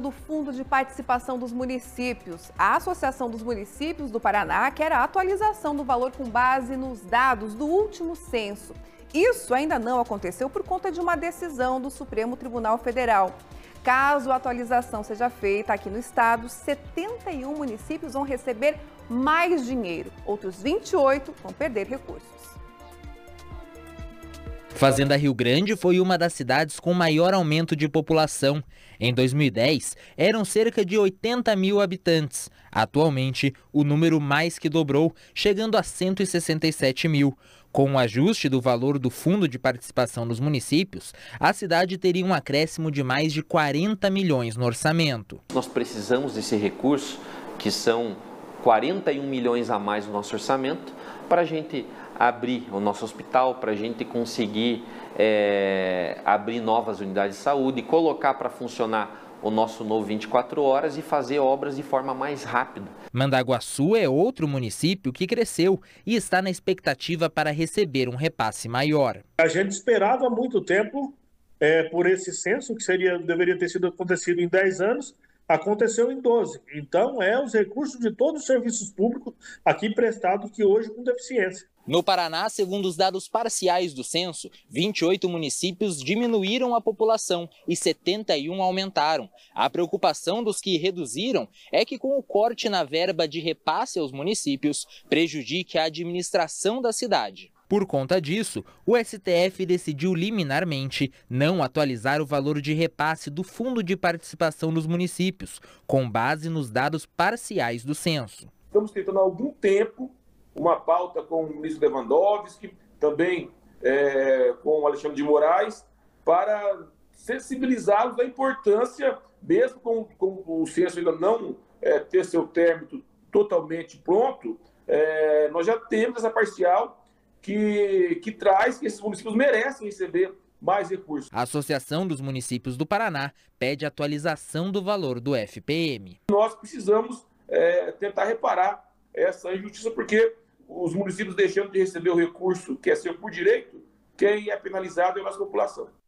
do Fundo de Participação dos Municípios. A Associação dos Municípios do Paraná quer a atualização do valor com base nos dados do último censo. Isso ainda não aconteceu por conta de uma decisão do Supremo Tribunal Federal. Caso a atualização seja feita aqui no estado, 71 municípios vão receber mais dinheiro, outros 28 vão perder recursos. Fazenda Rio Grande foi uma das cidades com maior aumento de população. Em 2010, eram cerca de 80 mil habitantes. Atualmente, o número mais que dobrou, chegando a 167 mil. Com o ajuste do valor do Fundo de Participação nos Municípios, a cidade teria um acréscimo de mais de 40 milhões no orçamento. Nós precisamos desse recurso, que são 41 milhões a mais no nosso orçamento para a gente abrir o nosso hospital, para a gente conseguir é, abrir novas unidades de saúde, colocar para funcionar o nosso novo 24 horas e fazer obras de forma mais rápida. Mandaguaçu é outro município que cresceu e está na expectativa para receber um repasse maior. A gente esperava há muito tempo é, por esse censo, que seria deveria ter sido acontecido em 10 anos, aconteceu em 12. Então, é os recursos de todos os serviços públicos aqui prestados que hoje com deficiência. No Paraná, segundo os dados parciais do censo, 28 municípios diminuíram a população e 71 aumentaram. A preocupação dos que reduziram é que, com o corte na verba de repasse aos municípios, prejudique a administração da cidade. Por conta disso, o STF decidiu liminarmente não atualizar o valor de repasse do Fundo de Participação dos Municípios, com base nos dados parciais do censo. Estamos tentando há algum tempo uma pauta com o ministro Lewandowski, também é, com o Alexandre de Moraes, para sensibilizá-los da importância, mesmo com, com, o censo ainda não é, ter seu término totalmente pronto, é, nós já temos essa parcial que, que traz que esses municípios merecem receber mais recursos. A Associação dos Municípios do Paraná pede atualização do valor do FPM. Nós precisamos é, tentar reparar essa injustiça, porque os municípios deixando de receber o recurso que é seu por direito, quem é penalizado é a nossa população.